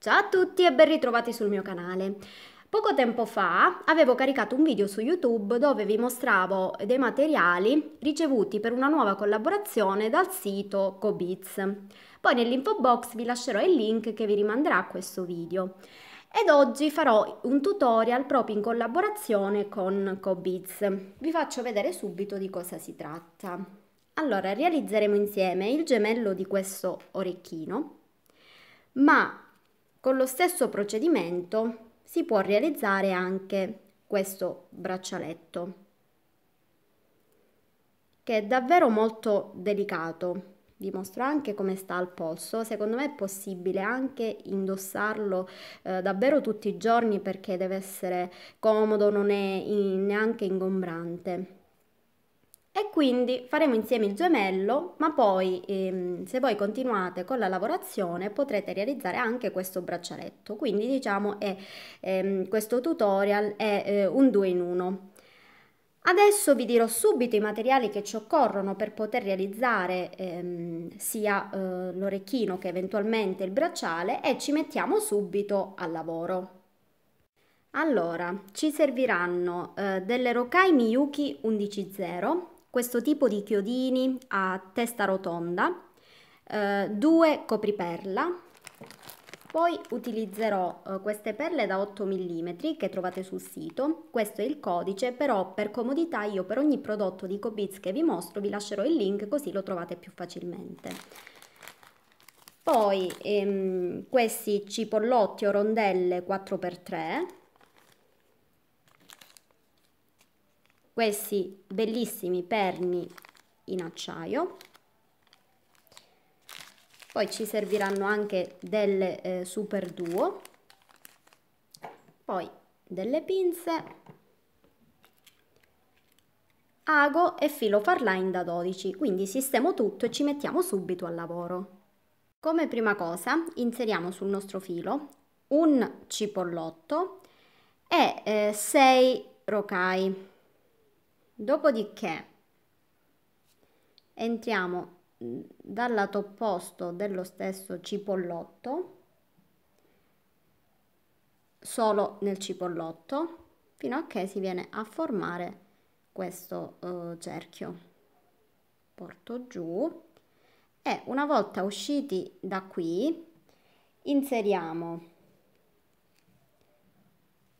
Ciao a tutti e ben ritrovati sul mio canale. Poco tempo fa avevo caricato un video su YouTube dove vi mostravo dei materiali ricevuti per una nuova collaborazione dal sito Cobiz. Poi nell'info box vi lascerò il link che vi rimanderà a questo video. Ed oggi farò un tutorial proprio in collaborazione con Cobiz. Vi faccio vedere subito di cosa si tratta. Allora, realizzeremo insieme il gemello di questo orecchino, ma con lo stesso procedimento si può realizzare anche questo braccialetto che è davvero molto delicato vi mostro anche come sta al polso secondo me è possibile anche indossarlo eh, davvero tutti i giorni perché deve essere comodo non è in, neanche ingombrante e quindi faremo insieme il gemello, ma poi ehm, se voi continuate con la lavorazione potrete realizzare anche questo braccialetto. Quindi diciamo che ehm, questo tutorial è eh, un 2 in 1. Adesso vi dirò subito i materiali che ci occorrono per poter realizzare ehm, sia eh, l'orecchino che eventualmente il bracciale e ci mettiamo subito al lavoro. Allora, ci serviranno eh, delle Rokai Miyuki 11.0 questo tipo di chiodini a testa rotonda, eh, due copriperla, poi utilizzerò eh, queste perle da 8 mm che trovate sul sito, questo è il codice, però per comodità io per ogni prodotto di Cobiz che vi mostro vi lascerò il link così lo trovate più facilmente. Poi ehm, questi cipollotti o rondelle 4x3 questi bellissimi perni in acciaio poi ci serviranno anche delle eh, super duo poi delle pinze ago e filo farline da 12 quindi sistemo tutto e ci mettiamo subito al lavoro come prima cosa inseriamo sul nostro filo un cipollotto e 6 eh, rocai Dopodiché entriamo mm, dal lato opposto dello stesso cipollotto, solo nel cipollotto, fino a che si viene a formare questo eh, cerchio. Porto giù e una volta usciti da qui inseriamo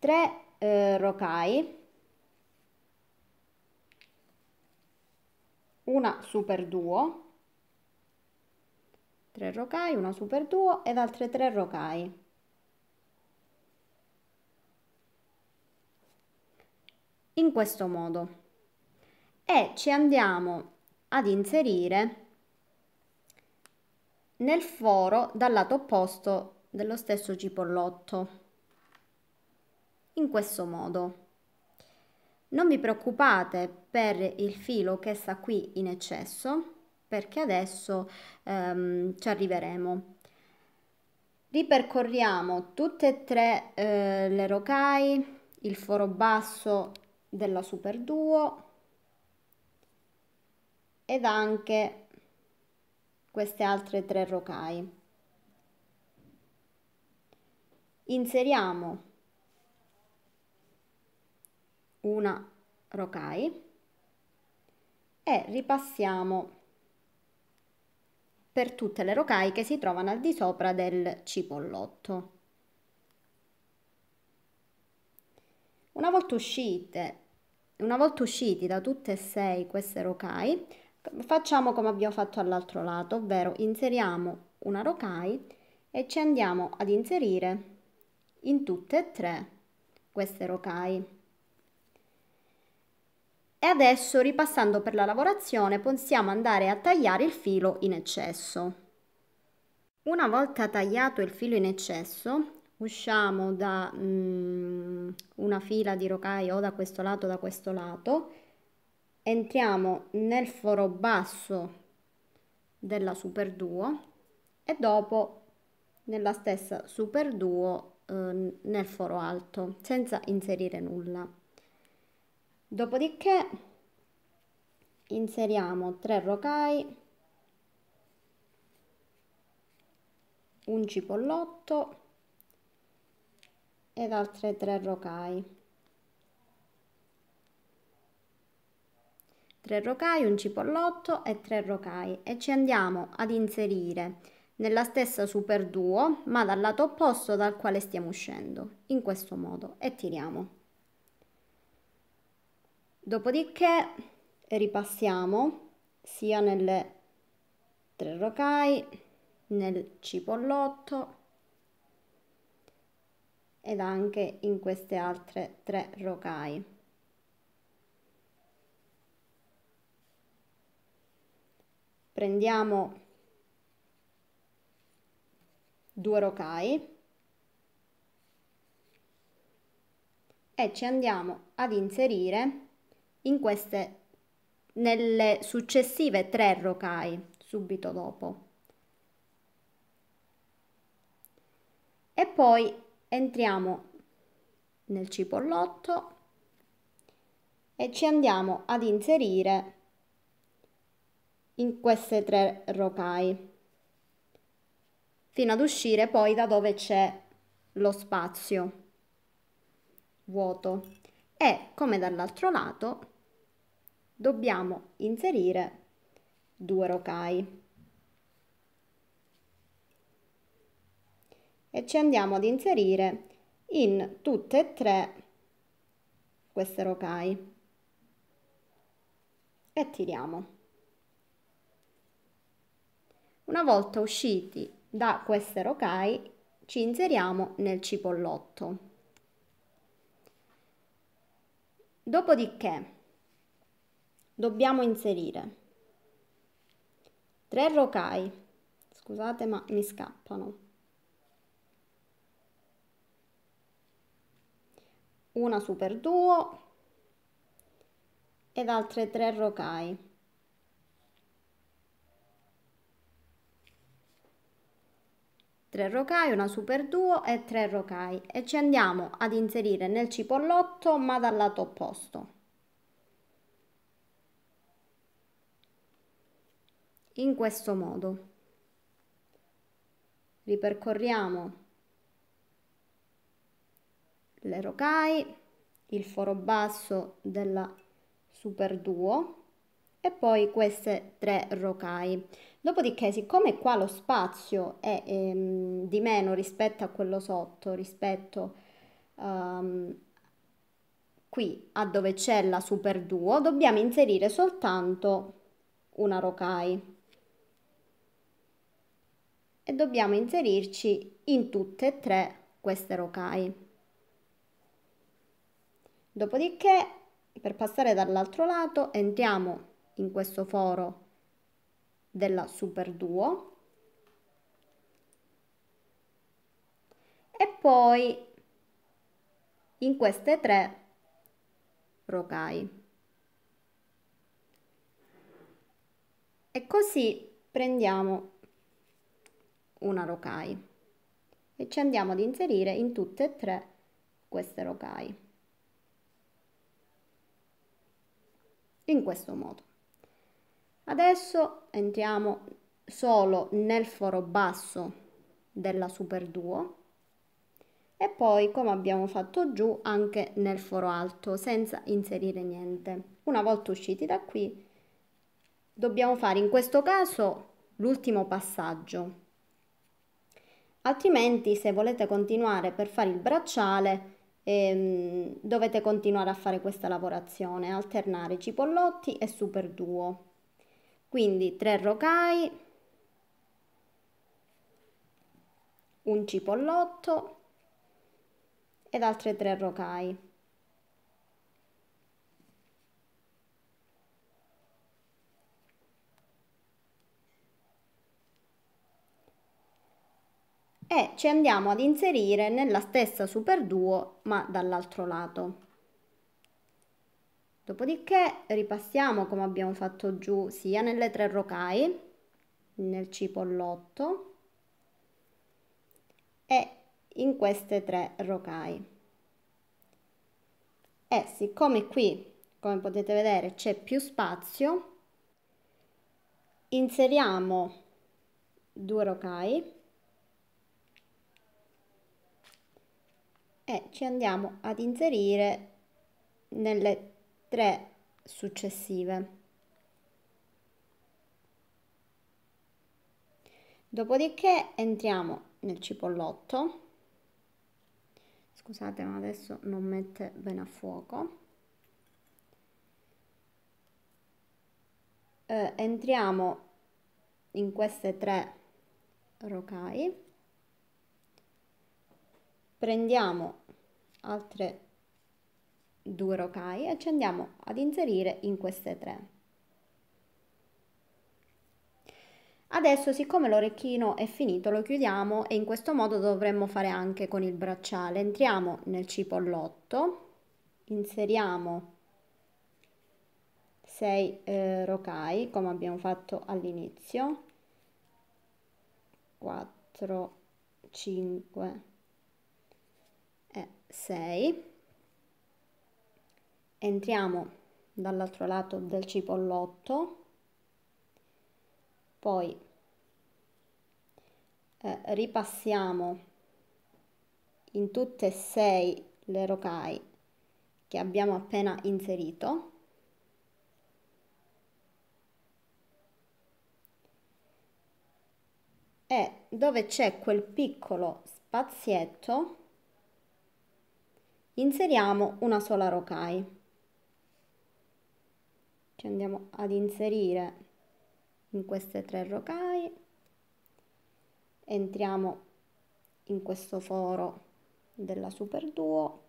3 eh, rocai una super duo 3 rocaie, una super duo ed altre 3 rocai. In questo modo. E ci andiamo ad inserire nel foro dal lato opposto dello stesso cipollotto. In questo modo. Non vi preoccupate per il filo che sta qui in eccesso perché adesso ehm, ci arriveremo. Ripercorriamo tutte e tre eh, le rocai, il foro basso della super duo ed anche queste altre tre rocai. Inseriamo una rocai e ripassiamo per tutte le rocai che si trovano al di sopra del cipollotto. Una volta uscite una volta usciti da tutte e sei queste rocai, facciamo come abbiamo fatto all'altro lato, ovvero inseriamo una rocai e ci andiamo ad inserire in tutte e tre queste rocaille e adesso ripassando per la lavorazione possiamo andare a tagliare il filo in eccesso. Una volta tagliato il filo in eccesso usciamo da mm, una fila di rocaio da questo lato da questo lato entriamo nel foro basso della super duo e dopo nella stessa super duo eh, nel foro alto senza inserire nulla Dopodiché inseriamo 3 rocai, un cipollotto ed altre 3 rocai. 3 rocai, un cipollotto e 3 rocai e ci andiamo ad inserire nella stessa super duo ma dal lato opposto dal quale stiamo uscendo in questo modo e tiriamo Dopodiché ripassiamo sia nelle tre rocai, nel cipollotto ed anche in queste altre tre rocai. Prendiamo due rocai e ci andiamo ad inserire in queste, nelle successive tre rocai subito dopo. E poi entriamo nel cipollotto e ci andiamo ad inserire in queste tre rocai fino ad uscire poi da dove c'è lo spazio vuoto e come dall'altro lato dobbiamo inserire due rocai e ci andiamo ad inserire in tutte e tre queste rocai e tiriamo una volta usciti da queste rocai ci inseriamo nel cipollotto dopodiché dobbiamo inserire 3 rocai, scusate ma mi scappano, una super duo ed altre 3 rocai. Tre rocai, una super duo e tre rocai e ci andiamo ad inserire nel cipollotto ma dal lato opposto. in questo modo. Ripercorriamo le rocai, il foro basso della super duo e poi queste tre rocai. Dopodiché, siccome qua lo spazio è ehm, di meno rispetto a quello sotto, rispetto um, qui a dove c'è la super duo, dobbiamo inserire soltanto una rocai e dobbiamo inserirci in tutte e tre queste rocai. Dopodiché, per passare dall'altro lato, entriamo in questo foro della Super Duo e poi in queste tre rocai. E così prendiamo una rocai e ci andiamo ad inserire in tutte e tre queste rocai In questo modo. Adesso entriamo solo nel foro basso della super duo e poi come abbiamo fatto giù anche nel foro alto senza inserire niente. Una volta usciti da qui dobbiamo fare in questo caso l'ultimo passaggio altrimenti se volete continuare per fare il bracciale ehm, dovete continuare a fare questa lavorazione, alternare cipollotti e super duo. Quindi 3 rocai, un cipollotto ed altre 3 rocai. e ci andiamo ad inserire nella stessa super duo ma dall'altro lato. Dopodiché ripassiamo come abbiamo fatto giù sia nelle tre rocai nel cipollotto e in queste tre rocai E siccome qui, come potete vedere, c'è più spazio, inseriamo due rocaie e ci andiamo ad inserire nelle tre successive. Dopodiché entriamo nel cipollotto. Scusate, ma adesso non mette bene a fuoco. Eh, entriamo in queste tre rocai prendiamo altre due rocaie e ci andiamo ad inserire in queste tre. Adesso siccome l'orecchino è finito lo chiudiamo e in questo modo dovremmo fare anche con il bracciale. Entriamo nel cipollotto, inseriamo 6 eh, rocaie come abbiamo fatto all'inizio, 4, 5, è 6 entriamo dall'altro lato del cipollotto poi eh, ripassiamo in tutte e 6 le rocai che abbiamo appena inserito e dove c'è quel piccolo spazietto inseriamo una sola rocai. ci andiamo ad inserire in queste tre rocai, entriamo in questo foro della super duo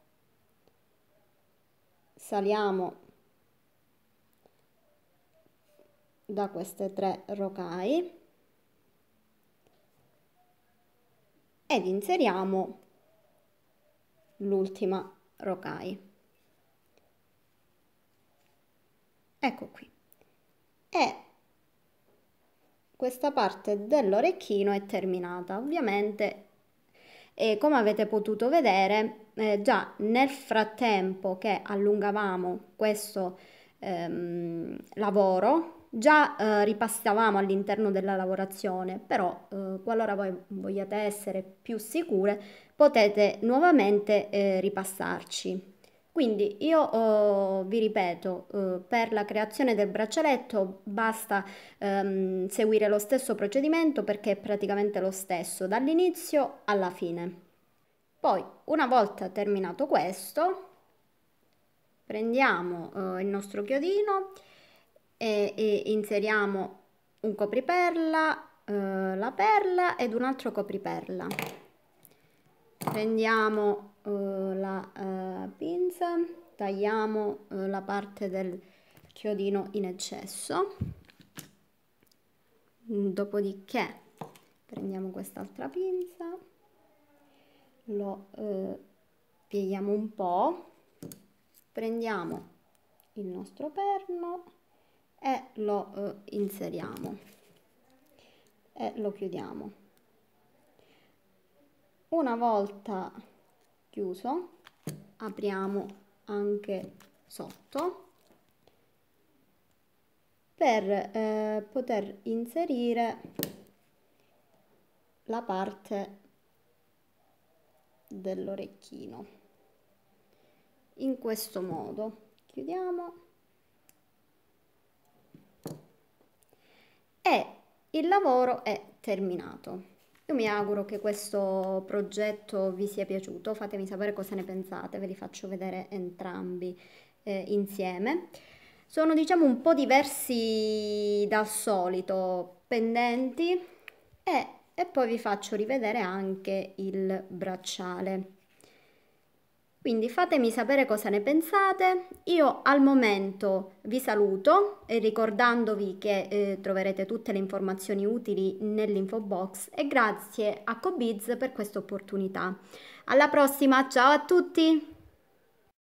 saliamo da queste tre rocai ed inseriamo l'ultima Rokai. Ecco qui. E questa parte dell'orecchino è terminata. Ovviamente, eh, come avete potuto vedere, eh, già nel frattempo che allungavamo questo ehm, lavoro, Già eh, ripassavamo all'interno della lavorazione, però eh, qualora voi vogliate essere più sicure potete nuovamente eh, ripassarci. Quindi io eh, vi ripeto, eh, per la creazione del braccialetto basta ehm, seguire lo stesso procedimento perché è praticamente lo stesso dall'inizio alla fine. Poi una volta terminato questo prendiamo eh, il nostro chiodino e, e inseriamo un copriperla, eh, la perla ed un altro copriperla prendiamo uh, la uh, pinza tagliamo uh, la parte del chiodino in eccesso dopodiché prendiamo quest'altra pinza lo pieghiamo un po prendiamo il nostro perno e lo inseriamo e lo chiudiamo una volta chiuso apriamo anche sotto per eh, poter inserire la parte dell'orecchino in questo modo chiudiamo e il lavoro è terminato io mi auguro che questo progetto vi sia piaciuto, fatemi sapere cosa ne pensate, ve li faccio vedere entrambi eh, insieme. Sono diciamo un po' diversi dal solito, pendenti e, e poi vi faccio rivedere anche il bracciale. Quindi fatemi sapere cosa ne pensate, io al momento vi saluto ricordandovi che eh, troverete tutte le informazioni utili nell'info box e grazie a Cobiz per questa opportunità. Alla prossima, ciao a tutti!